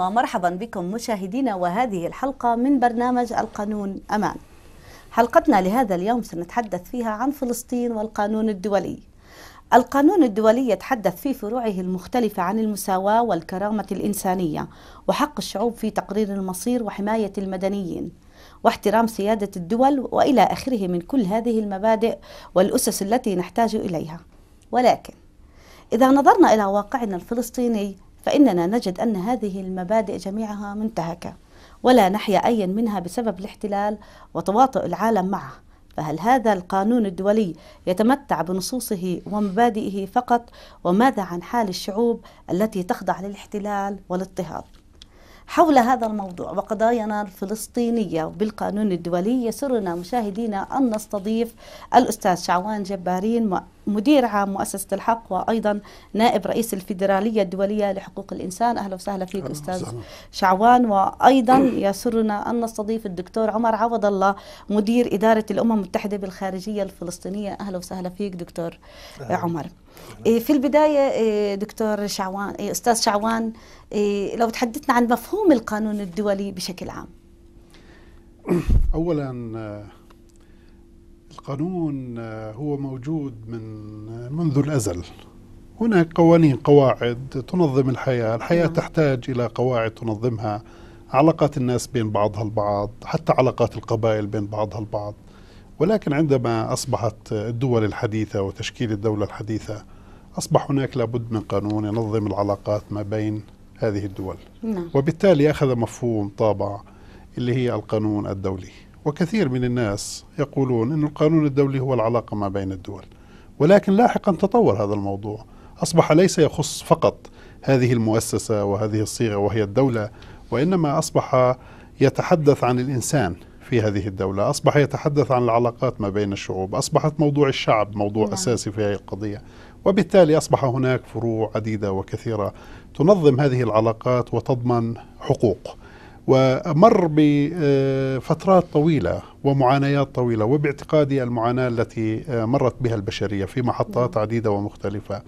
ومرحبا بكم مشاهدينا وهذه الحلقة من برنامج القانون أمان حلقتنا لهذا اليوم سنتحدث فيها عن فلسطين والقانون الدولي القانون الدولي يتحدث في فروعه المختلفة عن المساواة والكرامة الإنسانية وحق الشعوب في تقرير المصير وحماية المدنيين واحترام سيادة الدول وإلى آخره من كل هذه المبادئ والأسس التي نحتاج إليها ولكن إذا نظرنا إلى واقعنا الفلسطيني فإننا نجد أن هذه المبادئ جميعها منتهكة ولا نحيا أي منها بسبب الاحتلال وتواطؤ العالم معه فهل هذا القانون الدولي يتمتع بنصوصه ومبادئه فقط وماذا عن حال الشعوب التي تخضع للاحتلال والاضطهاد حول هذا الموضوع وقضايانا الفلسطينية بالقانون الدولي يسرنا مشاهدينا أن نستضيف الأستاذ شعوان جبارين مدير عام مؤسسة الحق وأيضا نائب رئيس الفيدرالية الدولية لحقوق الإنسان أهلا وسهلا فيك أهلا أستاذ سهلا. شعوان وأيضا يسرنا أن نستضيف الدكتور عمر عوض الله مدير إدارة الأمم المتحدة بالخارجية الفلسطينية أهلا وسهلا فيك دكتور أهلا. عمر إيه، في البداية إيه، دكتور شعوان إيه، أستاذ شعوان لو تحدثنا عن مفهوم القانون الدولي بشكل عام أولا آه، القانون آه، هو موجود من آه، منذ الأزل هناك قوانين قواعد تنظم الحياة الحياة نعم. تحتاج إلى قواعد تنظمها علاقات الناس بين بعضها البعض حتى علاقات القبائل بين بعضها البعض ولكن عندما أصبحت الدول الحديثة وتشكيل الدولة الحديثة أصبح هناك لابد من قانون ينظم العلاقات ما بين هذه الدول نعم. وبالتالي أخذ مفهوم طابع اللي هي القانون الدولي وكثير من الناس يقولون أن القانون الدولي هو العلاقة ما بين الدول ولكن لاحقا تطور هذا الموضوع أصبح ليس يخص فقط هذه المؤسسة وهذه الصيغة وهي الدولة وإنما أصبح يتحدث عن الإنسان في هذه الدولة أصبح يتحدث عن العلاقات ما بين الشعوب أصبحت موضوع الشعب موضوع نعم. أساسي في هذه القضية وبالتالي أصبح هناك فروع عديدة وكثيرة تنظم هذه العلاقات وتضمن حقوق ومر بفترات طويلة ومعانيات طويلة وباعتقادي المعاناة التي مرت بها البشرية في محطات عديدة ومختلفة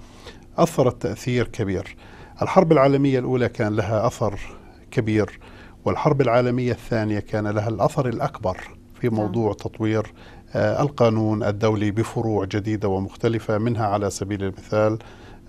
أثرت تأثير كبير الحرب العالمية الأولى كان لها أثر كبير والحرب العالمية الثانية كان لها الأثر الأكبر في موضوع تطوير آه، القانون الدولي بفروع جديدة ومختلفة منها على سبيل المثال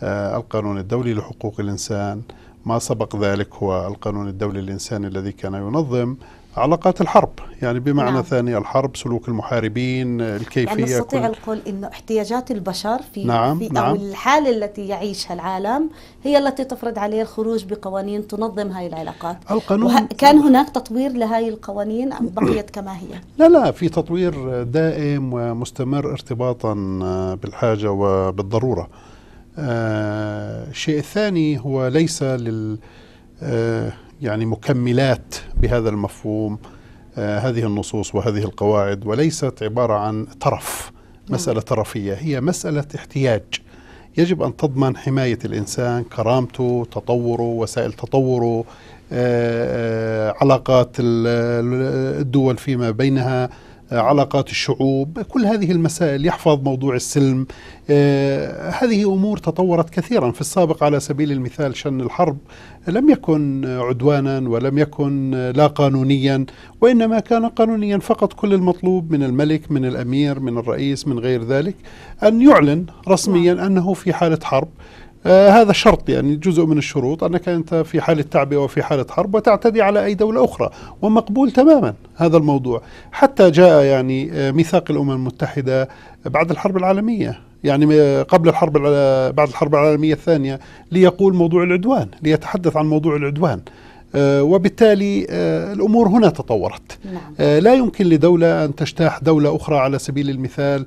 آه، القانون الدولي لحقوق الإنسان ما سبق ذلك هو القانون الدولي الإنساني الذي كان ينظم علاقات الحرب يعني بمعنى نعم. ثاني الحرب سلوك المحاربين الكيفية يعني نستطيع القول أنه احتياجات البشر في, نعم. في نعم. أو الحالة التي يعيشها العالم هي التي تفرض عليه الخروج بقوانين تنظم هذه العلاقات القانون وه... كان هناك تطوير لهذه القوانين أم بقيت كما هي؟ لا لا في تطوير دائم ومستمر ارتباطا آه، بالحاجة وبالضرورة آه الشيء الثاني هو ليس لل آه يعني مكملات بهذا المفهوم آه، هذه النصوص وهذه القواعد وليست عباره عن طرف نعم. مساله طرفيه هي مساله احتياج يجب ان تضمن حمايه الانسان كرامته تطوره وسائل تطوره آه، آه، علاقات الدول فيما بينها علاقات الشعوب كل هذه المسائل يحفظ موضوع السلم آه، هذه أمور تطورت كثيرا في السابق على سبيل المثال شن الحرب لم يكن عدوانا ولم يكن لا قانونيا وإنما كان قانونيا فقط كل المطلوب من الملك من الأمير من الرئيس من غير ذلك أن يعلن رسميا نعم. أنه في حالة حرب آه هذا شرط يعني جزء من الشروط انك انت في حاله تعبئه وفي حاله حرب وتعتدي على اي دوله اخرى ومقبول تماما هذا الموضوع حتى جاء يعني آه ميثاق الامم المتحده بعد الحرب العالميه يعني آه، قبل الحرب بعد الحرب العالميه الثانيه ليقول موضوع العدوان ليتحدث عن موضوع العدوان آه، وبالتالي آه، الامور هنا تطورت نعم. لا يمكن لدوله ان تجتاح دوله اخرى على سبيل المثال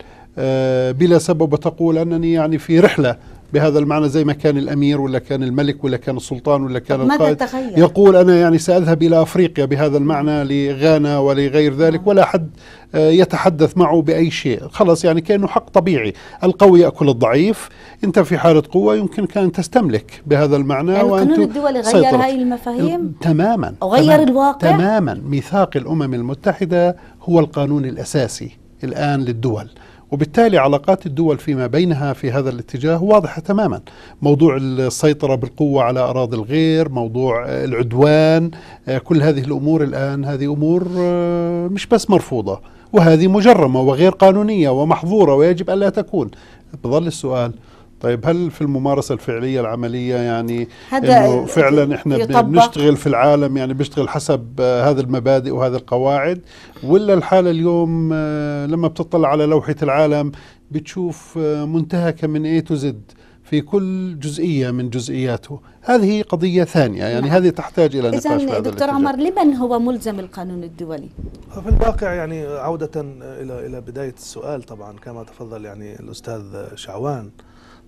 بلا سبب وتقول انني يعني في رحله بهذا المعنى زي ما كان الامير ولا كان الملك ولا كان السلطان ولا كان القائد تغير؟ يقول انا يعني ساذهب الى افريقيا بهذا المعنى لغانا ولغير ذلك نعم. ولا حد آه، يتحدث معه باي شيء، خلص يعني كانه حق طبيعي، القوي ياكل الضعيف، انت في حاله قوه يمكنك ان تستملك بهذا المعنى يعني قانون الدول غير هاي المفاهيم تماما وغير تماماً الواقع تماما ميثاق الامم المتحده هو القانون الاساسي الان للدول وبالتالي علاقات الدول فيما بينها في هذا الاتجاه واضحة تماما موضوع السيطرة بالقوة على أراضي الغير موضوع العدوان آه، كل هذه الأمور الآن هذه أمور آه، مش بس مرفوضة وهذه مجرمة وغير قانونية ومحظورة ويجب ألا تكون بظل السؤال طيب هل في الممارسة الفعلية العملية يعني إنه فعلا إحنا بنشتغل في العالم يعني بيشتغل حسب هذه المبادئ وهذه القواعد ولا الحالة اليوم آه، لما بتطلع على لوحة العالم بتشوف آه، منتهكة من A تو Z في كل جزئية من جزئياته هذه قضية ثانية يعني نعم. هذه تحتاج إلى نقاش إذا دكتور عمر لمن هو ملزم القانون الدولي؟ في الواقع يعني عودة إلى إلى بداية السؤال طبعا كما تفضل يعني الأستاذ شعوان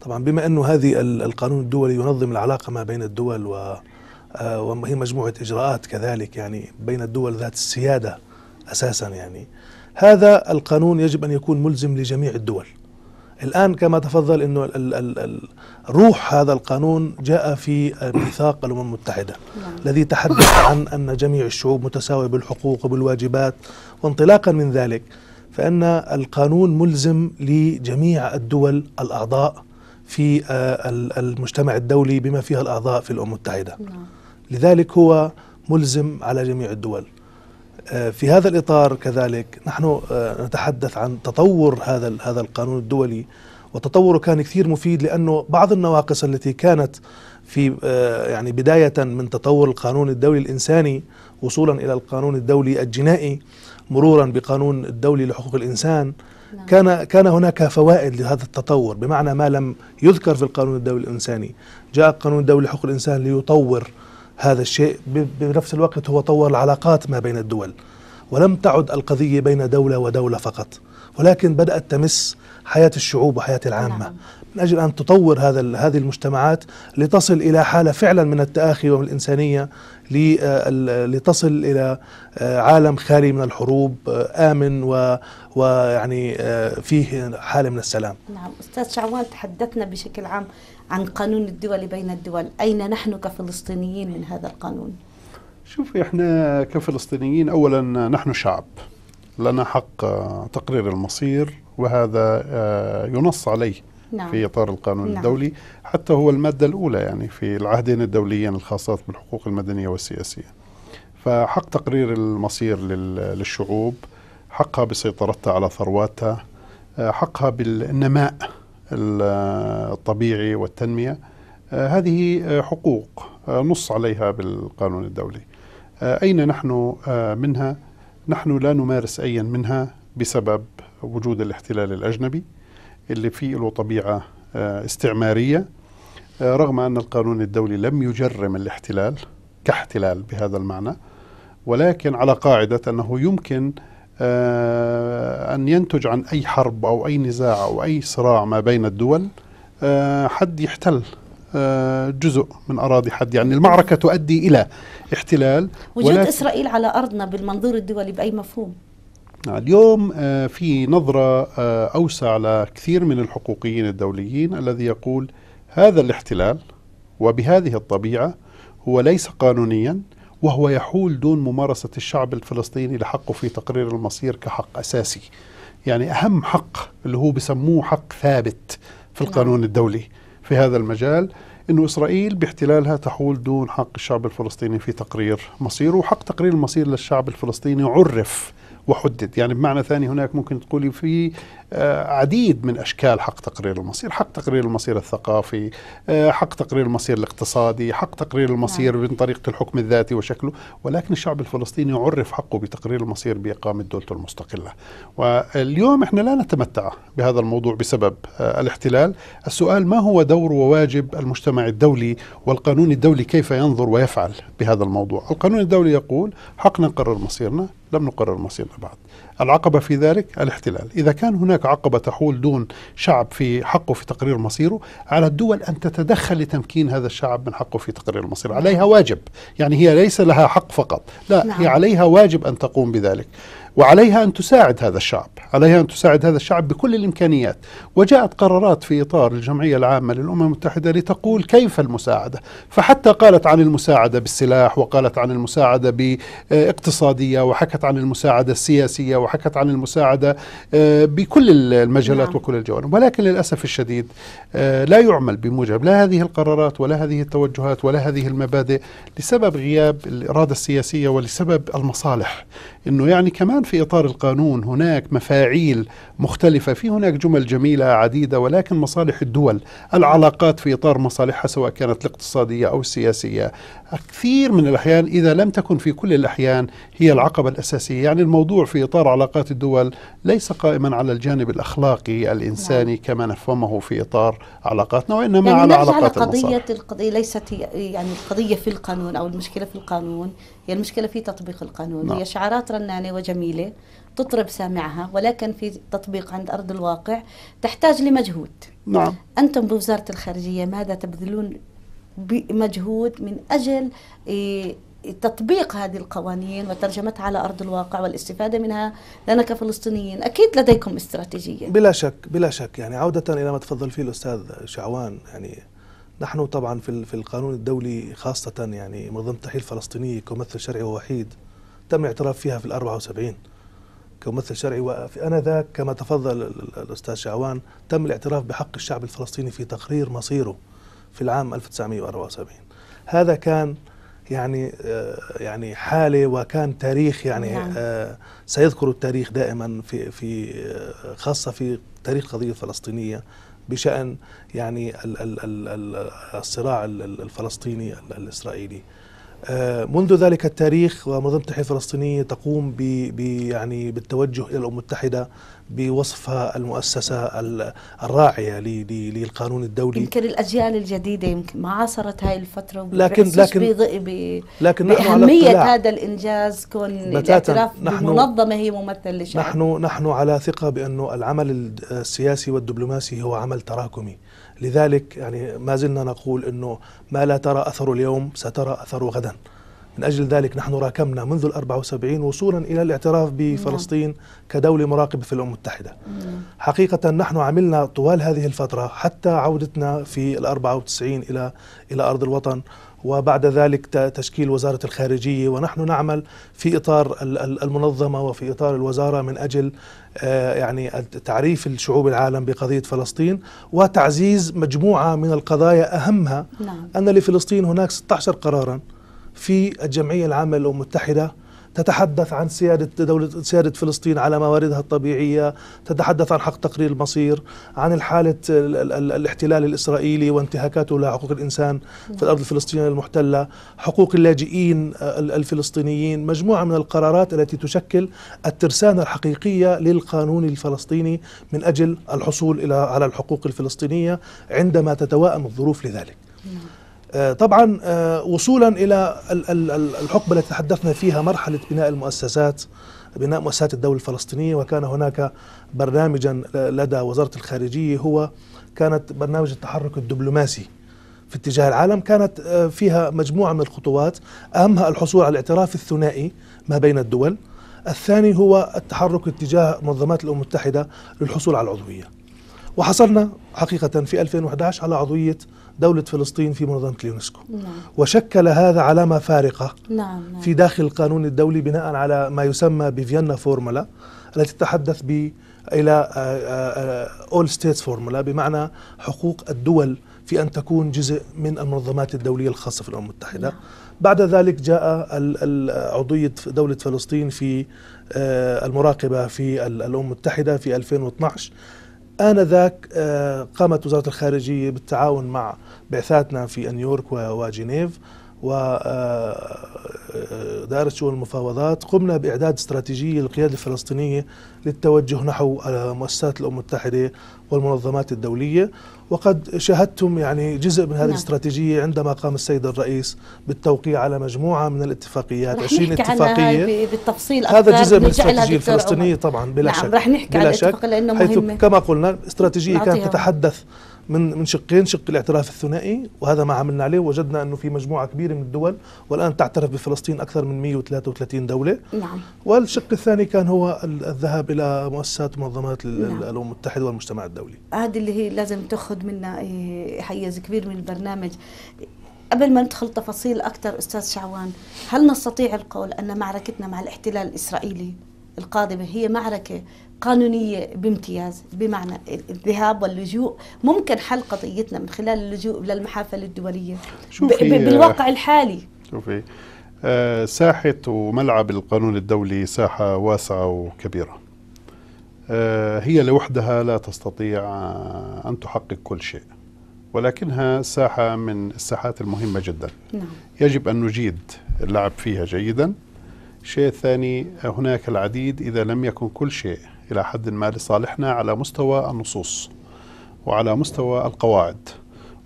طبعا بما انه هذه القانون الدولي ينظم العلاقه ما بين الدول و آه، وهي مجموعه اجراءات كذلك يعني بين الدول ذات السياده اساسا يعني هذا القانون يجب ان يكون ملزم لجميع الدول الان كما تفضل انه ال ال ال روح هذا القانون جاء في ميثاق الامم المتحده نعم. الذي تحدث عن ان جميع الشعوب متساويه بالحقوق وبالواجبات وانطلاقا من ذلك فان القانون ملزم لجميع الدول الاعضاء في آه، المجتمع الدولي بما فيها الأعضاء في الأمم المتحدة نعم. لذلك هو ملزم على جميع الدول آه، في هذا الإطار كذلك نحن آه، نتحدث عن تطور هذا هذا القانون الدولي وتطوره كان كثير مفيد لأنه بعض النواقص التي كانت في يعني بداية من تطور القانون الدولي الإنساني وصولا إلى القانون الدولي الجنائي مرورا بقانون الدولي لحقوق الإنسان نعم. كان كان هناك فوائد لهذا التطور بمعنى ما لم يذكر في القانون الدولي الانساني جاء القانون الدولي لحقوق الانسان ليطور هذا الشيء بنفس الوقت هو طور العلاقات ما بين الدول ولم تعد القضيه بين دوله ودوله فقط ولكن بدات تمس حياه الشعوب وحياه العامه نعم. من أجل أن تطور هذا هذه المجتمعات لتصل إلى حالة فعلا من التآخي والانسانيه آه، لتصل إلى آه، عالم خالي من الحروب آه، آمن و ويعني فيه حالة من السلام نعم أستاذ شعوان تحدثنا بشكل عام عن قانون الدول بين الدول أين نحن كفلسطينيين من هذا القانون؟ شوفي احنا كفلسطينيين اولا نحن شعب لنا حق تقرير المصير وهذا ينص عليه نعم. في إطار القانون نعم. الدولي حتى هو المادة الأولى يعني في العهدين الدوليين الخاصات بالحقوق المدنية والسياسية فحق تقرير المصير للشعوب حقها بسيطرتها على ثرواتها آه، حقها بالنماء الطبيعي والتنمية آه، هذه آه، حقوق نص عليها بالقانون الدولي أين نحن منها؟ نحن لا نمارس أيا منها بسبب وجود الاحتلال الأجنبي اللي فيه له طبيعة آه، استعمارية آه، رغم أن القانون الدولي لم يجرم الاحتلال كاحتلال بهذا المعنى ولكن على قاعدة أنه يمكن آه، أن ينتج عن أي حرب أو أي نزاع أو أي صراع ما بين الدول حد يحتل جزء من أراضي حد يعني المعركة تؤدي إلى احتلال وجود إسرائيل على أرضنا بالمنظور الدولي بأي مفهوم نعم، اليوم آه، في نظرة آه، أوسع لكثير من الحقوقيين الدوليين الذي يقول هذا الاحتلال وبهذه الطبيعة هو ليس قانونيا وهو يحول دون ممارسة الشعب الفلسطيني لحقه في تقرير المصير كحق أساسي يعني أهم حق اللي هو بسموه حق ثابت في نعم. القانون الدولي في هذا المجال أنه إسرائيل باحتلالها تحول دون حق الشعب الفلسطيني في تقرير مصيره وحق تقرير المصير للشعب الفلسطيني عرف وحدد يعني بمعنى ثاني هناك ممكن تقولي في آه، عديد من اشكال حق تقرير المصير، حق تقرير المصير الثقافي، آه، حق تقرير المصير الاقتصادي، حق تقرير المصير نعم. من طريقه الحكم الذاتي وشكله، ولكن الشعب الفلسطيني عرف حقه بتقرير المصير باقامه دولته المستقله. واليوم احنا لا نتمتع بهذا الموضوع بسبب آه، الاحتلال، السؤال ما هو دور وواجب المجتمع الدولي والقانون الدولي كيف ينظر ويفعل بهذا الموضوع؟ القانون الدولي يقول حقنا نقرر مصيرنا، لم نقرر مصيرنا بعد. العقبة في ذلك الاحتلال إذا كان هناك عقبة تحول دون شعب في حقه في تقرير مصيره على الدول أن تتدخل لتمكين هذا الشعب من حقه في تقرير مصيره عليها واجب يعني هي ليس لها حق فقط لا نعم. هي عليها واجب أن تقوم بذلك وعليها أن تساعد هذا الشعب عليها أن تساعد هذا الشعب بكل الإمكانيات وجاءت قرارات في إطار الجمعية العامة للأمم المتحدة لتقول كيف المساعدة فحتى قالت عن المساعدة بالسلاح وقالت عن المساعدة باقتصادية وحكت عن المساعدة السياسية وحكت عن المساعدة آه، بكل المجالات نعم. وكل الجوانب ولكن للأسف الشديد آه، لا يعمل بموجب لا هذه القرارات ولا هذه التوجهات ولا هذه المبادئ لسبب غياب الإرادة السياسية ولسبب المصالح أنه يعني كمان في إطار القانون هناك مفاهيم مفاعيل مختلفة في هناك جمل جميلة عديدة ولكن مصالح الدول العلاقات في إطار مصالحها سواء كانت الاقتصادية أو السياسية كثير من الأحيان إذا لم تكن في كل الأحيان هي العقبة الأساسية يعني الموضوع في إطار علاقات الدول ليس قائما على الجانب الأخلاقي الإنساني نعم. كما نفهمه في إطار علاقاتنا وإنما يعني على علاقات قضية القضية ليست يعني القضية في القانون أو المشكلة في القانون هي المشكلة في تطبيق القانون نعم. هي شعارات رنانة وجميلة تطرب سامعها ولكن في تطبيق عند أرض الواقع تحتاج لمجهود نعم أنتم بوزارة الخارجية ماذا تبذلون بمجهود من أجل إيه، تطبيق هذه القوانين وترجمتها على أرض الواقع والاستفادة منها لنا كفلسطينيين أكيد لديكم استراتيجية بلا شك بلا شك يعني عودة إلى ما تفضل فيه الأستاذ شعوان يعني نحن طبعا في في القانون الدولي خاصة يعني منظمة التحرير الفلسطينية كممثل شرعي ووحيد تم الاعتراف فيها في ال 74 كممثل شرعي وفي آنذاك كما تفضل الأستاذ شعوان تم الاعتراف بحق الشعب الفلسطيني في تقرير مصيره في العام 1974 هذا كان يعني آه، يعني حاله وكان تاريخ يعني نعم. آه، سيذكر التاريخ دائما في في آه، خاصه في تاريخ القضيه الفلسطينيه بشان يعني الصراع الفلسطيني الاسرائيلي آه، منذ ذلك التاريخ ومنظمه التحرير الفلسطينيه تقوم ب يعني بالتوجه الى الامم المتحده بوصفها المؤسسه الراعيه للقانون الدولي يمكن الاجيال الجديده يمكن ما عاصرت هاي الفتره لكن لكن لكن باهميه هذا الانجاز كون الاعتراف بمنظمه هي ممثل لشعب نحن نحن على ثقه بانه العمل السياسي والدبلوماسي هو عمل تراكمي لذلك يعني ما زلنا نقول أنه ما لا ترى أثره اليوم سترى أثره غدا من أجل ذلك نحن راكمنا منذ ال 74 وصولا إلى الاعتراف بفلسطين كدولة مراقبة في الأمم المتحدة حقيقة نحن عملنا طوال هذه الفترة حتى عودتنا في ال 94 إلى, إلى أرض الوطن وبعد ذلك تشكيل وزارة الخارجية ونحن نعمل في إطار المنظمة وفي إطار الوزارة من أجل آه، يعني تعريف الشعوب العالم بقضية فلسطين وتعزيز مجموعة من القضايا أهمها نعم. أن لفلسطين هناك 16 قرارا في الجمعية العامة للأمم المتحدة تتحدث عن سيادة دولة سيادة فلسطين على مواردها الطبيعية تتحدث عن حق تقرير المصير عن الحالة الاحتلال الإسرائيلي وانتهاكاته لحقوق الإنسان في الأرض الفلسطينية المحتلة حقوق اللاجئين الفلسطينيين مجموعة من القرارات التي تشكل الترسانة الحقيقية للقانون الفلسطيني من أجل الحصول على الحقوق الفلسطينية عندما تتوائم الظروف لذلك نعم. آه، طبعا آه، وصولا الى الحقبه التي تحدثنا فيها مرحله بناء المؤسسات بناء مؤسسات الدولة الفلسطينية وكان هناك برنامجا لدى وزارة الخارجية هو كانت برنامج التحرك الدبلوماسي في اتجاه العالم كانت آه، فيها مجموعة من الخطوات أهمها الحصول على الاعتراف الثنائي ما بين الدول الثاني هو التحرك اتجاه منظمات الأمم المتحدة للحصول على العضوية وحصلنا حقيقة في 2011 على عضوية دولة فلسطين في منظمة اليونسكو نعم. وشكل هذا علامة فارقة نعم. نعم. في داخل القانون الدولي بناء على ما يسمى بفيينا فورمولا التي تتحدث ب إلى أول ستيتس فورمولا بمعنى حقوق الدول في أن تكون جزء من المنظمات الدولية الخاصة في الأمم المتحدة نعم. بعد ذلك جاء عضوية دولة فلسطين في آه، المراقبة في الأمم المتحدة في 2012 آنذاك آه، قامت وزارة الخارجية بالتعاون مع بعثاتنا في نيويورك وجنيف ودائرة شؤون المفاوضات قمنا بإعداد استراتيجية للقيادة الفلسطينية للتوجه نحو مؤسسات الأمم المتحدة والمنظمات الدولية وقد شاهدتم يعني جزء من هذه نعم. الاستراتيجية عندما قام السيد الرئيس بالتوقيع على مجموعة من الاتفاقيات 20 اتفاقية بالتفصيل هذا جزء من الاستراتيجية الفلسطينية طبعا بلا نعم شك رح نحكي بلا عن شك لأنه مهمة. حيث كما قلنا استراتيجية كانت تتحدث من من شقين شق الاعتراف الثنائي وهذا ما عملنا عليه وجدنا انه في مجموعه كبيره من الدول والان تعترف بفلسطين اكثر من 133 دوله نعم والشق الثاني كان هو الذهاب الى مؤسسات ومنظمات نعم. الامم المتحده والمجتمع الدولي هذه اللي هي لازم تاخذ منا إيه، حيز كبير من البرنامج قبل ما ندخل تفاصيل اكثر استاذ شعوان هل نستطيع القول ان معركتنا مع الاحتلال الاسرائيلي القادمه هي معركه قانونية بامتياز بمعنى الذهاب واللجوء ممكن حل قضيتنا من خلال اللجوء للمحافل الدولية شوفي بالواقع آه، الحالي شوفي آه، ساحة وملعب القانون الدولي ساحة واسعة وكبيرة آه، هي لوحدها لا تستطيع أن تحقق كل شيء ولكنها ساحة من الساحات المهمة جدا نعم. يجب أن نجيد اللعب فيها جيدا الشيء الثاني هناك العديد إذا لم يكن كل شيء إلى حد ما لصالحنا على مستوى النصوص وعلى مستوى القواعد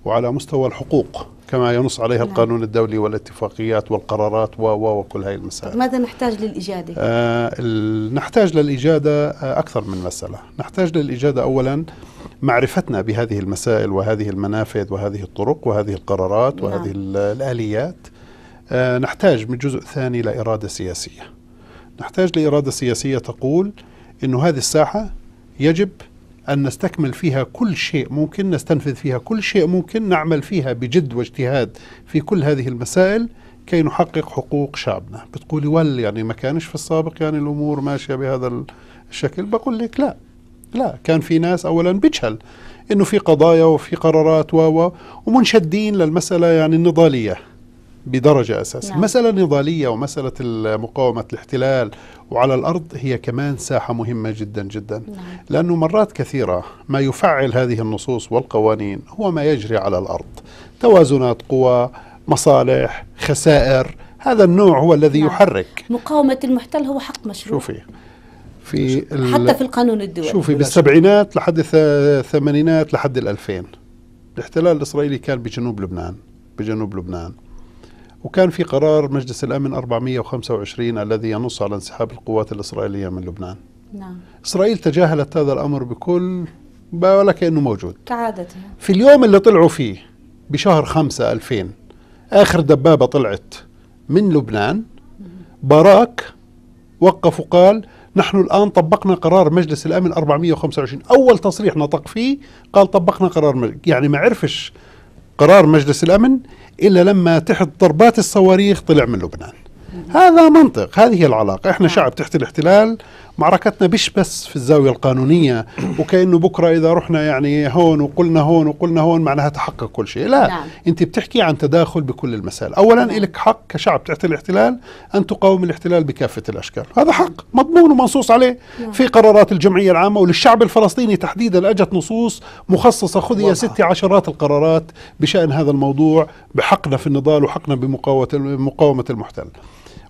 وعلى مستوى الحقوق كما ينص عليها نعم. القانون الدولي والاتفاقيات والقرارات و و وكل هذه المسائل ماذا نحتاج للإجادة؟ آه نحتاج للإجادة آه أكثر من مسألة نحتاج للإجادة أولا معرفتنا بهذه المسائل وهذه المنافذ وهذه الطرق وهذه القرارات نعم. وهذه الآليات آه نحتاج من جزء ثاني لإرادة سياسية نحتاج لإرادة سياسية تقول انه هذه الساحه يجب ان نستكمل فيها كل شيء ممكن نستنفذ فيها كل شيء ممكن نعمل فيها بجد واجتهاد في كل هذه المسائل كي نحقق حقوق شعبنا بتقولي ول يعني ما كانش في السابق يعني الامور ماشيه بهذا الشكل بقول لك لا لا كان في ناس اولا بتجهل انه في قضايا وفي قرارات و ومنشدين للمساله يعني النضاليه بدرجة أساسية نعم. المسألة النضالية ومسألة مقاومة الاحتلال وعلى الأرض هي كمان ساحة مهمة جدا جدا نعم. لأنه مرات كثيرة ما يفعل هذه النصوص والقوانين هو ما يجري على الأرض توازنات قوى مصالح خسائر هذا النوع هو الذي نعم. يحرك مقاومة المحتل هو حق مشروع شوفي في حتى في القانون الدولي شوفي بالسبعينات لحد الثمانينات لحد الألفين الاحتلال الإسرائيلي كان بجنوب لبنان بجنوب لبنان وكان في قرار مجلس الأمن 425 الذي ينص على انسحاب القوات الإسرائيلية من لبنان نعم. إسرائيل تجاهلت هذا الأمر بكل ولا كأنه موجود كعادتها في اليوم اللي طلعوا فيه بشهر 5 2000 آخر دبابة طلعت من لبنان باراك وقف وقال نحن الآن طبقنا قرار مجلس الأمن 425 أول تصريح نطق فيه قال طبقنا قرار مجلس. يعني ما عرفش قرار مجلس الأمن إلا لما تحت ضربات الصواريخ طلع من لبنان هذا منطق هذه هي العلاقة احنا نعم. شعب تحت الاحتلال معركتنا مش بس في الزاويه القانونيه وكانه بكره اذا رحنا يعني هون وقلنا هون وقلنا هون معناها تحقق كل شيء لا نعم. انت بتحكي عن تداخل بكل المسائل اولا نعم. لك حق كشعب تحت الاحتلال ان تقاوم الاحتلال بكافه الاشكال هذا حق مضمون ومنصوص عليه نعم. في قرارات الجمعيه العامه وللشعب الفلسطيني تحديدا اجت نصوص مخصصه خذ يا ستي عشرات القرارات بشان هذا الموضوع بحقنا في النضال وحقنا بمقاومه المحتل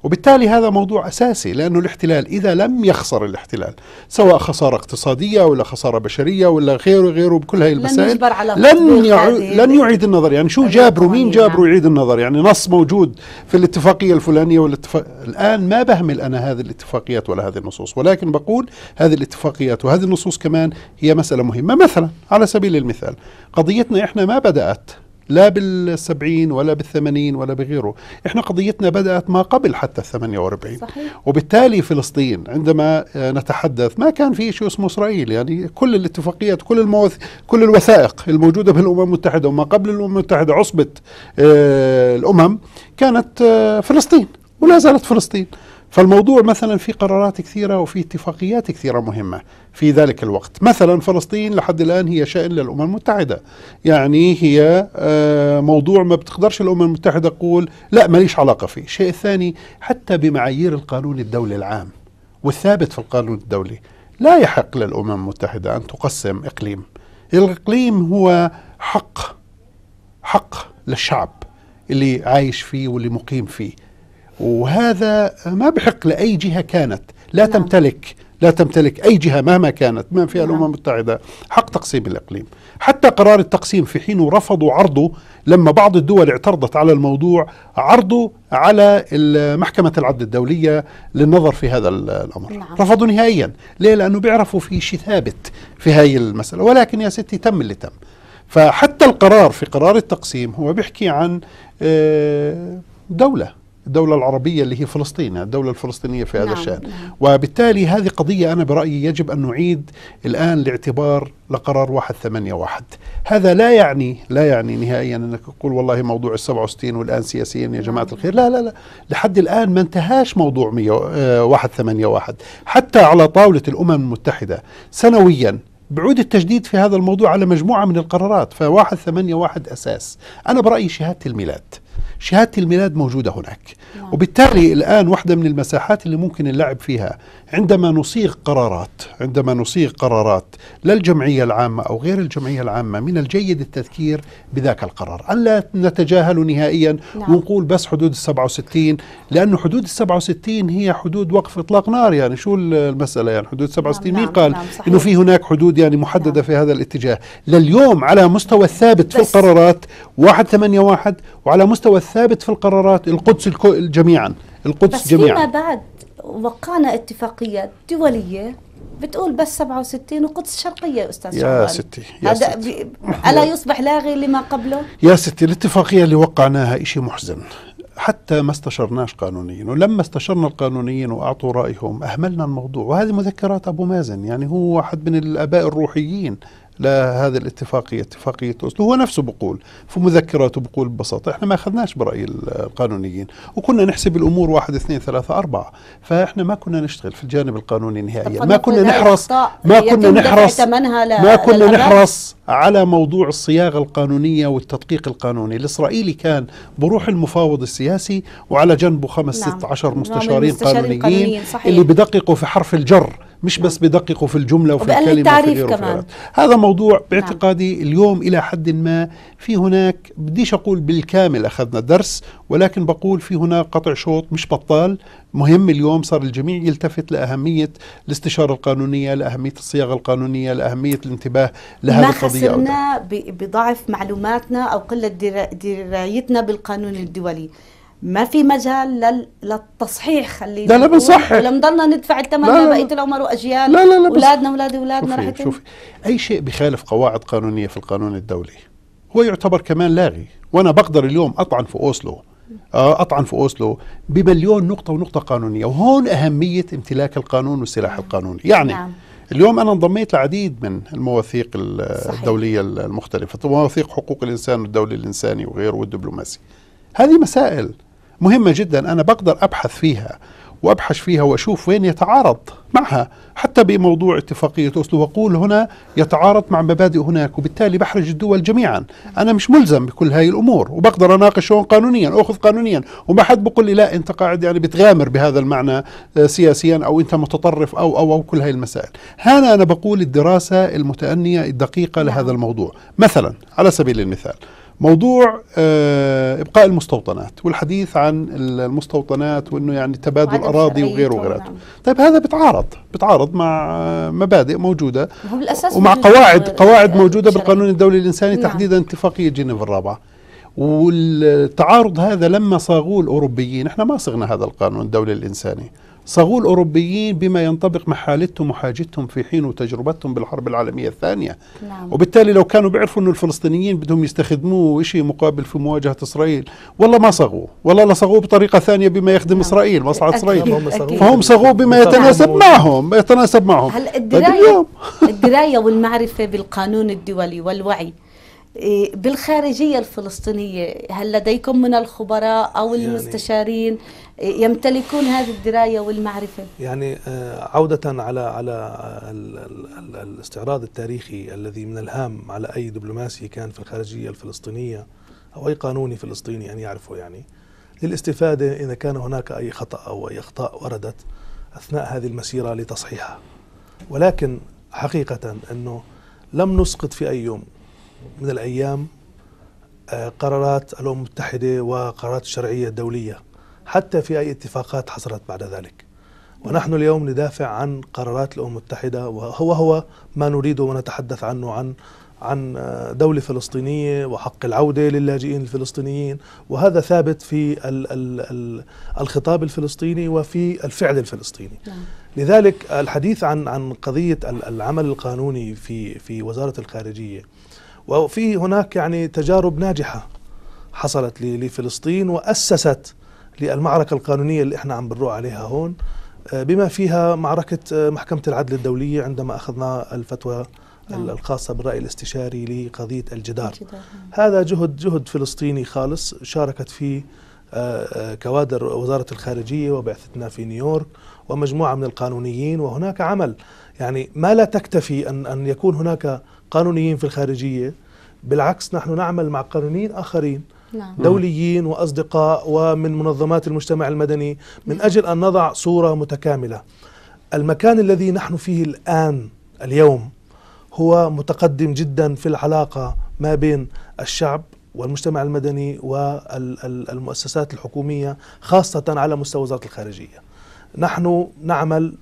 وبالتالي هذا موضوع أساسي لأنه الاحتلال إذا لم يخسر الاحتلال سواء خسارة اقتصادية ولا خسارة بشرية ولا غيره غيره بكل هاي المسائل لن, على لن, يعو... لن يعيد النظر يعني شو جابروا مين جابروا يعيد النظر يعني نص موجود في الاتفاقية الفلانية والاتفاق... الآن ما بهمل أنا هذه الاتفاقيات ولا هذه النصوص ولكن بقول هذه الاتفاقيات وهذه النصوص كمان هي مسألة مهمة مثلا على سبيل المثال قضيتنا إحنا ما بدأت لا بالسبعين ولا بالثمانين ولا بغيره إحنا قضيتنا بدأت ما قبل حتى الثمانية واربعين صحيح. وبالتالي فلسطين عندما آه، نتحدث ما كان في شيء اسمه إسرائيل يعني كل الاتفاقيات كل المواث... كل الوثائق الموجودة بالأمم المتحدة وما قبل الأمم المتحدة عصبة آه، الأمم كانت آه، فلسطين ولا زالت فلسطين فالموضوع مثلا في قرارات كثيرة وفي اتفاقيات كثيرة مهمة في ذلك الوقت مثلا فلسطين لحد الآن هي شأن للأمم المتحدة يعني هي آه، موضوع ما بتقدرش الأمم المتحدة تقول لا ماليش علاقة فيه الشيء الثاني حتى بمعايير القانون الدولي العام والثابت في القانون الدولي لا يحق للأمم المتحدة أن تقسم إقليم الإقليم هو حق حق للشعب اللي عايش فيه واللي مقيم فيه وهذا ما بحق لأي جهة كانت لا نعم. تمتلك لا تمتلك أي جهة مهما كانت بما فيها نعم. الأمم المتحدة حق تقسيم الإقليم حتى قرار التقسيم في حينه رفضوا عرضه لما بعض الدول اعترضت على الموضوع عرضه على محكمة العدل الدولية للنظر في هذا الأمر نعم. رفضوا نهائيا ليه لأنه بيعرفوا في شيء ثابت في هاي المسألة ولكن يا ستي تم اللي تم فحتى القرار في قرار التقسيم هو بيحكي عن آه، دولة الدولة العربية اللي هي فلسطين الدولة الفلسطينية في هذا نعم الشأن نعم. وبالتالي هذه قضية أنا برأيي يجب أن نعيد الآن الاعتبار لقرار واحد ثمانية واحد هذا لا يعني لا يعني نهائيا أنك تقول والله موضوع السبعة وستين والآن سياسيا يا جماعة الخير لا لا لا لحد الآن ما انتهاش موضوع مية آه، واحد ثمانية واحد حتى على طاولة الأمم المتحدة سنويا بعود التجديد في هذا الموضوع على مجموعة من القرارات فواحد ثمانية واحد أساس أنا برأيي شهادة الميلاد شهاده الميلاد موجوده هناك وبالتالي الان واحده من المساحات اللي ممكن اللعب فيها عندما نصيغ قرارات عندما نصيغ قرارات للجمعية العامة أو غير الجمعية العامة من الجيد التذكير بذاك القرار ألا نتجاهل نهائيا نعم. ونقول بس حدود السبعة وستين لأن حدود السبعة وستين هي حدود وقف إطلاق نار يعني شو المسألة يعني حدود السبعة نعم، وستين نعم مين نعم قال نعم إنه في هناك حدود يعني محددة نعم. في هذا الاتجاه لليوم على مستوى الثابت في القرارات واحد ثمانية واحد وعلى مستوى الثابت في القرارات القدس جميعا القدس بس جميعا فيما بعد وقعنا اتفاقيات دوليه بتقول بس 67 وقدس الشرقيه استاذ يا ستي يا هذا ستي. الا يصبح لاغي لما قبله؟ يا ستي الاتفاقيه اللي وقعناها شيء محزن حتى ما استشرناش قانونيين ولما استشرنا القانونيين وأعطوا رأيهم أهملنا الموضوع وهذه مذكرات أبو مازن يعني هو واحد من الأباء الروحيين لهذه الاتفاقية اتفاقية أوسلو هو نفسه بقول في مذكراته بقول ببساطة احنا ما أخذناش برأي القانونيين وكنا نحسب الأمور واحد اثنين ثلاثة أربعة فاحنا ما كنا نشتغل في الجانب القانوني نهائيا ما كنا نحرص ما كنا نحرص ما كنا نحرص على موضوع الصياغة القانونية والتدقيق القانوني الإسرائيلي كان بروح المفاوض السياسي وعلى جنبه خمس نعم. ست عشر نعم، مستشارين, مستشارين قانونيين قانونيين صحيح. اللي بدققوا في حرف الجر مش بس بدققوا في الجملة وفي الكلمة التعريف وفي كمان هذا موضوع نعم. باعتقادي اليوم إلى حد ما في هناك بديش أقول بالكامل أخذنا درس ولكن بقول في هناك قطع شوط مش بطال مهم اليوم صار الجميع يلتفت لأهمية الاستشارة القانونية لأهمية الصياغة القانونية لأهمية الانتباه لهذه القضية ما خسرنا بضعف معلوماتنا أو قلة درايتنا بالقانون الدولي ما في مجال لل... للتصحيح خلينا لا لا بنصحح ضلنا ندفع الثمن لبقيه العمر واجيال لا لا لا اولادنا اولاد اولادنا رح شوفي اي شيء بخالف قواعد قانونيه في القانون الدولي هو يعتبر كمان لاغي وانا بقدر اليوم اطعن في اوسلو آه، اطعن في اوسلو بمليون نقطه ونقطه قانونيه وهون اهميه امتلاك القانون والسلاح القانوني يعني نعم. اليوم انا انضميت لعديد من المواثيق الدوليه المختلفه مواثيق حقوق الانسان والدولي الانساني وغيره والدبلوماسي هذه مسائل مهمة جدا أنا بقدر أبحث فيها وأبحث فيها وأشوف وين يتعارض معها حتى بموضوع اتفاقية أوسلو وأقول هنا يتعارض مع مبادئ هناك وبالتالي بحرج الدول جميعا أنا مش ملزم بكل هاي الأمور وبقدر أناقش هون قانونيا أخذ قانونيا وما حد بقول لي لا أنت قاعد يعني بتغامر بهذا المعنى آه، سياسيا أو أنت متطرف أو أو أو كل هاي المسائل هنا أنا بقول الدراسة المتأنية الدقيقة لهذا الموضوع مثلا على سبيل المثال موضوع آه، ابقاء المستوطنات والحديث عن المستوطنات وانه يعني تبادل اراضي وغيره وغيره نعم. طيب هذا بتعارض بتعارض مع آه، مبادئ موجوده ومع قواعد قواعد موجوده بالقانون الدولي الانساني نعم. تحديدا اتفاقيه جنيف الرابعه والتعارض هذا لما صاغوه الاوروبيين احنا ما صغنا هذا القانون الدولي الانساني صغوا الأوروبيين بما ينطبق مع حالتهم وحاجتهم في حين وتجربتهم بالحرب العالمية الثانية نعم. وبالتالي لو كانوا بيعرفوا أن الفلسطينيين بدهم يستخدموه شيء مقابل في مواجهة إسرائيل والله ما صغوا والله لا بطريقة ثانية بما يخدم نعم. إسرائيل مصلحة إسرائيل فهم صغوا بما يتناسب معهم يتناسب معهم هل الدراية, الدراية والمعرفة بالقانون الدولي والوعي إيه، بالخارجية الفلسطينية هل لديكم من الخبراء أو يعني المستشارين يمتلكون هذه الدراية والمعرفة؟ يعني آه، عودة على على الاستعراض التاريخي الذي من الهام على أي دبلوماسي كان في الخارجية الفلسطينية أو أي قانوني فلسطيني أن يعرفه يعني للاستفادة إذا كان هناك أي خطأ أو أي أخطاء وردت أثناء هذه المسيرة لتصحيحها ولكن حقيقة أنه لم نسقط في أي يوم من الأيام آه، قرارات الأمم المتحدة وقرارات الشرعية الدولية حتى في أي اتفاقات حصلت بعد ذلك ونحن اليوم ندافع عن قرارات الأمم المتحدة وهو هو ما نريد ونتحدث عنه عن عن آه، دولة فلسطينية وحق العودة للاجئين الفلسطينيين وهذا ثابت في الـ الـ الـ الخطاب الفلسطيني وفي الفعل الفلسطيني نعم. لذلك الحديث عن عن قضية العمل القانوني في في وزارة الخارجية وفي هناك يعني تجارب ناجحة حصلت لفلسطين وأسست للمعركة القانونية اللي احنا عم بنروح عليها هون آه، بما فيها معركة آه، محكمة العدل الدولية عندما أخذنا الفتوى نعم. الخاصة بالرأي الاستشاري لقضية الجدار, الجدار. نعم. هذا جهد جهد فلسطيني خالص شاركت فيه آه، كوادر وزارة الخارجية وبعثتنا في نيويورك ومجموعة من القانونيين وهناك عمل يعني ما لا تكتفي أن, أن يكون هناك قانونيين في الخارجية بالعكس نحن نعمل مع قانونيين آخرين نعم. دوليين وأصدقاء ومن منظمات المجتمع المدني من نعم. أجل أن نضع صورة متكاملة المكان الذي نحن فيه الآن اليوم هو متقدم جدا في العلاقة ما بين الشعب والمجتمع المدني والمؤسسات الحكومية خاصة على مستوى وزارة الخارجية نحن نعمل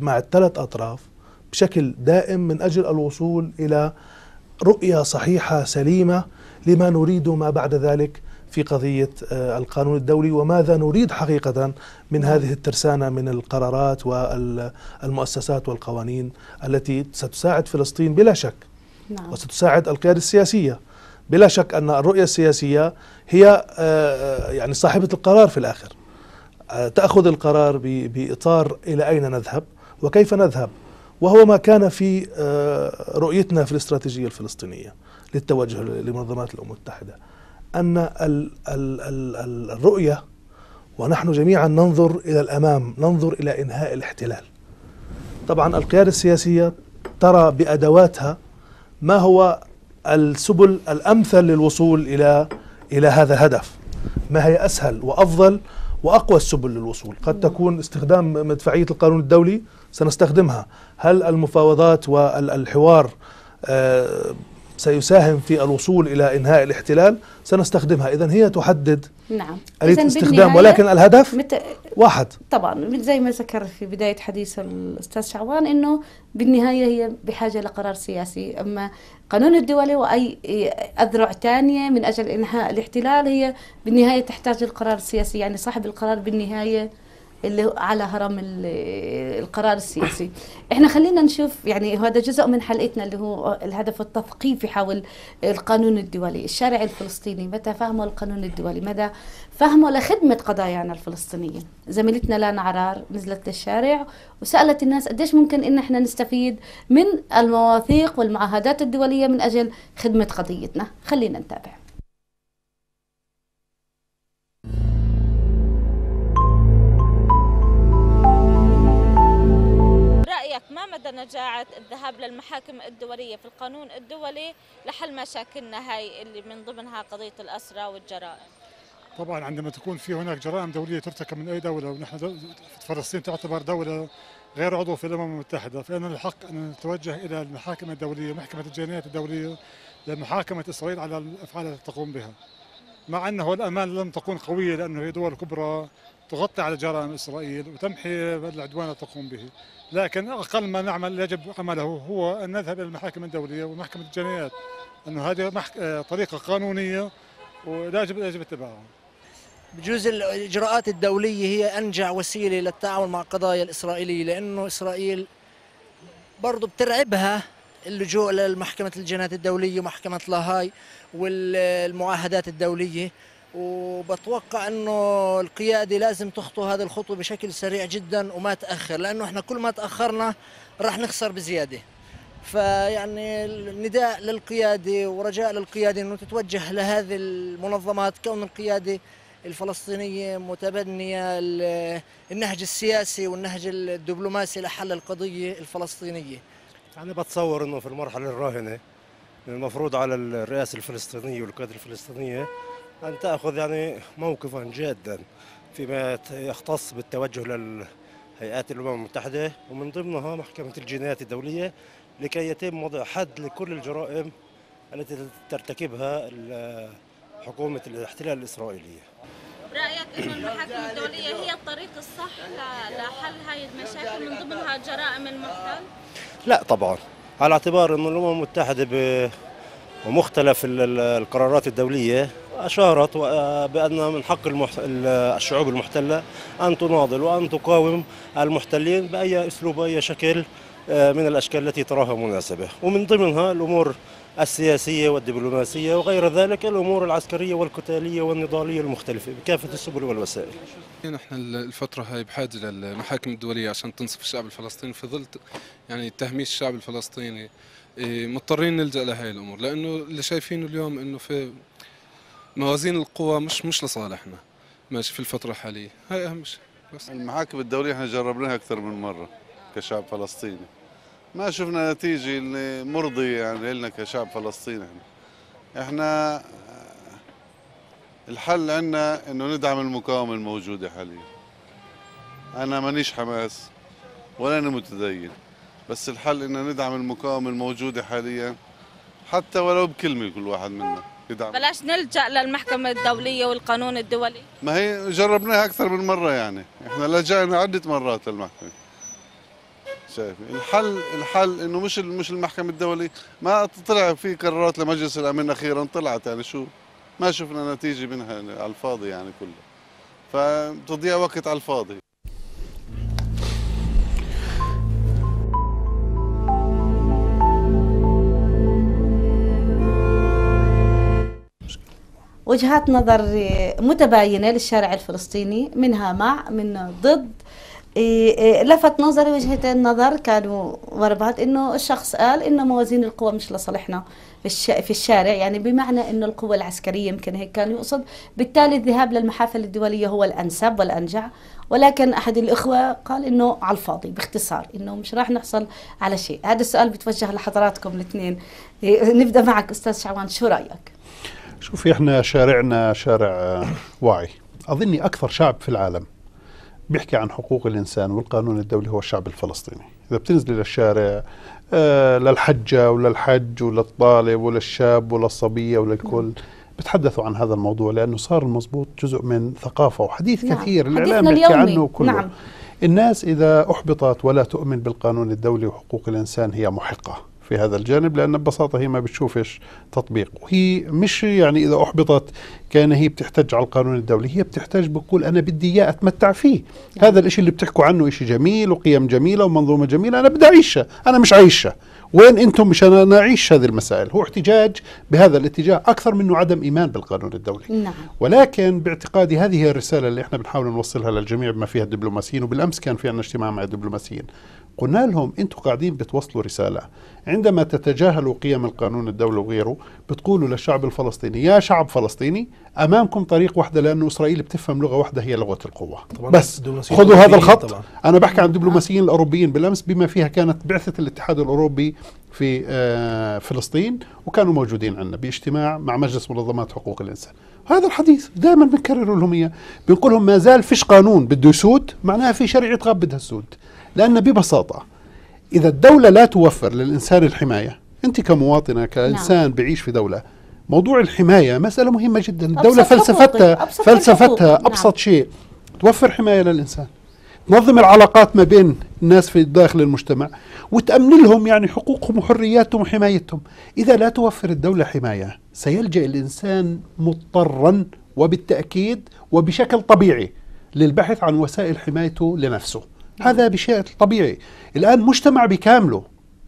مع الثلاث أطراف بشكل دائم من اجل الوصول الى رؤيه صحيحه سليمه لما نريده ما بعد ذلك في قضية آه، القانون الدولي وماذا نريد حقيقة من هذه الترسانة من القرارات والمؤسسات والقوانين التي ستساعد فلسطين بلا شك نعم. وستساعد القيادة السياسية بلا شك أن الرؤية السياسية هي آه، آه، يعني صاحبة القرار في الآخر تأخذ القرار بإطار إلى أين نذهب وكيف نذهب وهو ما كان في آه، رؤيتنا في الاستراتيجية الفلسطينية للتوجه لمنظمات الأمم المتحدة أن الرؤية ونحن جميعا ننظر إلى الأمام ننظر إلى إنهاء الاحتلال طبعا القيادة السياسية ترى بأدواتها ما هو السبل الأمثل للوصول إلى إلى هذا الهدف ما هي أسهل وأفضل وأقوى السبل للوصول قد تكون استخدام مدفعية القانون الدولي سنستخدمها هل المفاوضات والحوار آه، سيساهم في الوصول إلى إنهاء الاحتلال سنستخدمها إذا هي تحدد نعم. آلية استخدام ولكن الهدف مت... واحد طبعا زي ما ذكر في بداية حديث الأستاذ شعوان أنه بالنهاية هي بحاجة لقرار سياسي أما قانون الدولي وأي أذرع ثانية من أجل إنهاء الاحتلال هي بالنهاية تحتاج القرار السياسي يعني صاحب القرار بالنهاية اللي على هرم القرار السياسي احنا خلينا نشوف يعني هذا جزء من حلقتنا اللي هو الهدف التثقيفي حول القانون الدولي الشارع الفلسطيني متى فهمه القانون الدولي مدى فهمه لخدمة قضايانا الفلسطينية زميلتنا لانا عرار نزلت للشارع وسألت الناس قديش ممكن ان احنا نستفيد من المواثيق والمعاهدات الدولية من اجل خدمة قضيتنا خلينا نتابع الشركات ما مدى نجاعة الذهاب للمحاكم الدولية في القانون الدولي لحل مشاكلنا هاي اللي من ضمنها قضية الأسرة والجرائم طبعا عندما تكون في هناك جرائم دولية ترتكب من أي دولة ونحن فلسطين تعتبر دولة غير عضو في الأمم المتحدة فإن الحق أن نتوجه إلى المحاكم الدولية محكمة الجنايات الدولية لمحاكمة إسرائيل على الأفعال التي تقوم بها مع أنه الأمان لم تكون قوية لأنه هي دول كبرى تغطي على جرائم إسرائيل وتمحي العدوان تقوم به لكن أقل ما نعمل يجب عمله هو أن نذهب إلى المحاكم الدولية ومحكمة الجنايات أنه هذه محك... طريقة قانونية ولا يجب يجب اتباعها بجوز الإجراءات الدولية هي أنجع وسيلة للتعامل مع القضايا الإسرائيلية لأنه إسرائيل برضه بترعبها اللجوء للمحكمه الجنايات الدولية ومحكمة لاهاي والمعاهدات الدولية وبتوقع انه القياده لازم تخطو هذه الخطوه بشكل سريع جدا وما تاخر لانه احنا كل ما تاخرنا راح نخسر بزياده فيعني النداء للقياده ورجاء للقياده انه تتوجه لهذه المنظمات كون القياده الفلسطينيه متبنيه النهج السياسي والنهج الدبلوماسي لحل القضيه الفلسطينيه. انا بتصور انه في المرحله الراهنه المفروض على الرئاسه الفلسطينيه والقياده الفلسطينيه أن تأخذ يعني موقفا جادا فيما يختص بالتوجه للهيئات الأمم المتحدة ومن ضمنها محكمة الجنايات الدولية لكي يتم وضع حد لكل الجرائم التي ترتكبها حكومة الاحتلال الإسرائيلية برأيك أن المحاكم الدولية هي الطريق الصح لحل هذه المشاكل من ضمنها جرائم المحتل؟ لا طبعا على اعتبار أن الأمم المتحدة ومختلف القرارات الدولية أشارت آه، بأن من حق الشعوب المحتلة أن تناضل وأن تقاوم المحتلين بأي أسلوب أي شكل آه، من الأشكال التي تراها مناسبة ومن ضمنها الأمور السياسية والدبلوماسية وغير ذلك الأمور العسكرية والقتالية والنضالية المختلفة بكافة السبل والوسائل نحن الفترة هاي بحاجة للمحاكم الدولية عشان تنصف الشعب الفلسطيني في ظل يعني تهميش الشعب الفلسطيني إيه، مضطرين نلجأ لهي الأمور لأنه اللي شايفينه اليوم أنه في موازين القوى مش مش لصالحنا ماشي في الفتره الحاليه هاي اهم شيء بس المحاكم الدوليه احنا جربناها اكثر من مره كشعب فلسطيني ما شفنا نتيجه اللي مرضيه يعني لنا كشعب فلسطيني احنا احنا آه، الحل عندنا انه ندعم المقاومه الموجوده حاليا انا مانيش حماس ولا انا متدين بس الحل انه ندعم المقاومه الموجوده حاليا حتى ولو بكلمه كل واحد منا يدعم بلاش نلجا للمحكمه الدوليه والقانون الدولي ما هي جربناها اكثر من مره يعني احنا لجانا عده مرات للمحكمه شايف الحل الحل انه مش مش المحكمه الدوليه ما طلع في قرارات لمجلس الامن اخيرا طلعت يعني شو ما شفنا نتيجه منها على الفاضي يعني كله فتضيع وقت على الفاضي وجهات نظر آه، متباينة للشارع الفلسطيني منها مع من ضد آه، آه، لفت نظري وجهتين نظر كانوا ورا بعض انه الشخص قال انه موازين القوى مش لصالحنا في الشارع يعني بمعنى انه القوى العسكرية يمكن هيك كان يقصد بالتالي الذهاب للمحافل الدولية هو الانسب والانجع ولكن احد الاخوة قال انه على الفاضي باختصار انه مش راح نحصل على شيء هذا السؤال بتوجه لحضراتكم الاثنين نبدا معك استاذ شعوان شو رايك شوفي احنا شارعنا شارع آه، واعي اظني اكثر شعب في العالم بيحكي عن حقوق الانسان والقانون الدولي هو الشعب الفلسطيني اذا بتنزلي للشارع آه، للحجه وللحج وللطالب وللشاب وللصبيه وللكل بتحدثوا عن هذا الموضوع لانه صار المضبوط جزء من ثقافه وحديث نعم. كثير الاعلام بيحكي عنه كله نعم. الناس اذا احبطت ولا تؤمن بالقانون الدولي وحقوق الانسان هي محقه في هذا الجانب لان ببساطه هي ما بتشوفش تطبيق وهي مش يعني اذا احبطت كان هي بتحتج على القانون الدولي هي بتحتاج بقول انا بدي اياه اتمتع فيه يعني. هذا الاشي اللي بتحكوا عنه اشي جميل وقيم جميله ومنظومه جميله انا بدي اعيشها انا مش عايشها وين انتم مشان نعيش هذه المسائل هو احتجاج بهذا الاتجاه اكثر منه عدم ايمان بالقانون الدولي نعم. ولكن باعتقادي هذه هي الرساله اللي احنا بنحاول نوصلها للجميع بما فيها الدبلوماسيين وبالامس كان في عندنا اجتماع مع الدبلوماسيين قلنا لهم انتم قاعدين بتوصلوا رساله عندما تتجاهلوا قيم القانون الدولي وغيره بتقولوا للشعب الفلسطيني يا شعب فلسطيني امامكم طريق واحده لانه اسرائيل بتفهم لغه واحده هي لغه القوه طبعا بس خذوا هذا الخط طبعا. انا بحكي عن الدبلوماسيين الاوروبيين بالامس بما فيها كانت بعثه الاتحاد الاوروبي في آه فلسطين وكانوا موجودين عندنا باجتماع مع مجلس منظمات حقوق الانسان هذا الحديث دائما بنكرر لهم اياه بنقول لهم ما زال فيش قانون بده يسود معناها في شريعه غاب بدها تسود لان ببساطه اذا الدوله لا توفر للانسان الحمايه انت كمواطنه كانسان نعم. بعيش في دوله موضوع الحمايه مساله مهمه جدا الدوله فلسفتها طيب، أبسط فلسفتها أبسط, نعم. ابسط شيء توفر حمايه للانسان تنظم العلاقات ما بين الناس في داخل المجتمع وتأمن لهم يعني حقوقهم وحرياتهم وحمايتهم إذا لا توفر الدولة حماية سيلجأ الإنسان مضطرا وبالتأكيد وبشكل طبيعي للبحث عن وسائل حمايته لنفسه هذا بشيء طبيعي الآن مجتمع بكامله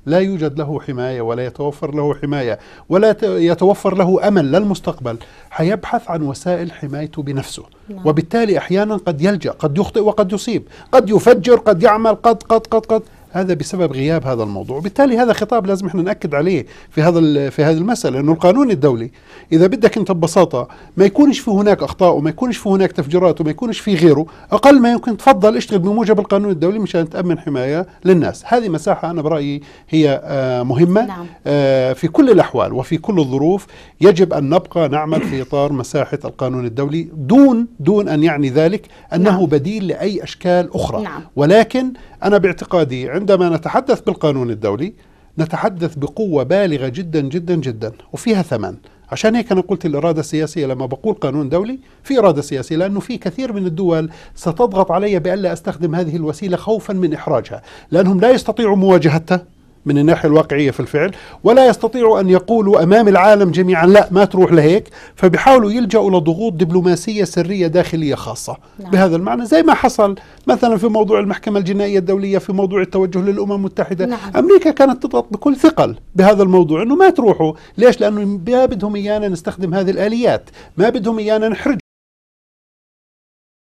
لا يوجد له حماية ولا يتوفر له حماية ولا يتوفر له أمل للمستقبل حيبحث عن وسائل حمايته بنفسه نعم. وبالتالي أحيانا قد يلجأ قد يخطئ وقد يصيب قد يفجر قد يعمل قد قد قد قد هذا بسبب غياب هذا الموضوع وبالتالي هذا خطاب لازم احنا ناكد عليه في هذا في هذه المساله انه القانون الدولي اذا بدك انت ببساطه ما يكونش في هناك اخطاء وما يكونش في هناك تفجيرات وما يكونش في غيره اقل ما يمكن تفضل اشتغل بموجب القانون الدولي مشان تامن حمايه للناس هذه مساحه انا برايي هي آه، مهمه نعم. آه، في كل الاحوال وفي كل الظروف يجب ان نبقى نعمل في اطار مساحه القانون الدولي دون دون ان يعني ذلك انه نعم. بديل لاي اشكال اخرى نعم. ولكن أنا باعتقادي عندما نتحدث بالقانون الدولي نتحدث بقوة بالغة جدا جدا جدا وفيها ثمن عشان هيك أنا قلت الإرادة السياسية لما بقول قانون دولي في إرادة سياسية لأنه في كثير من الدول ستضغط علي بألا أستخدم هذه الوسيلة خوفا من إحراجها لأنهم لا يستطيعوا مواجهتها من الناحية الواقعية في الفعل ولا يستطيعوا أن يقولوا أمام العالم جميعا لا ما تروح لهيك فبيحاولوا يلجأوا لضغوط دبلوماسية سرية داخلية خاصة نعم. بهذا المعنى زي ما حصل مثلا في موضوع المحكمة الجنائية الدولية في موضوع التوجه للأمم المتحدة نعم. أمريكا كانت تضغط بكل ثقل بهذا الموضوع أنه ما تروحوا ليش لأنه ما بدهم إيانا نستخدم هذه الآليات ما بدهم إيانا نحرج